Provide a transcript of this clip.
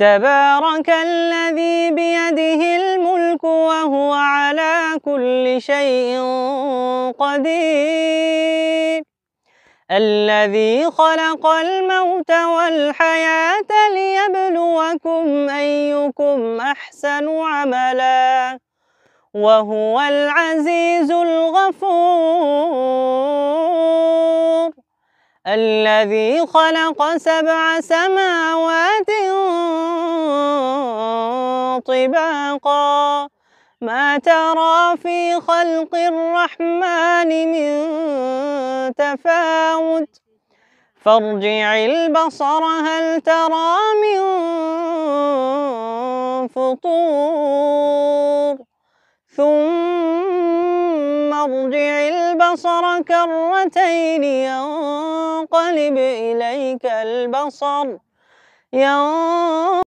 تبارك الذي بيده الملك وهو على كل شيء قدير الذي خلق الموت والحياة ليبلوكم أيكم أحسن عملا وهو العزيز الغفور الذي خلق سبع سماوات طباقا ما ترى في خلق الرحمن من تفاوت فارجع البصر هل ترى من فطور ثم ارجع البصر كرتين ينقلب إليك البصر ينقلب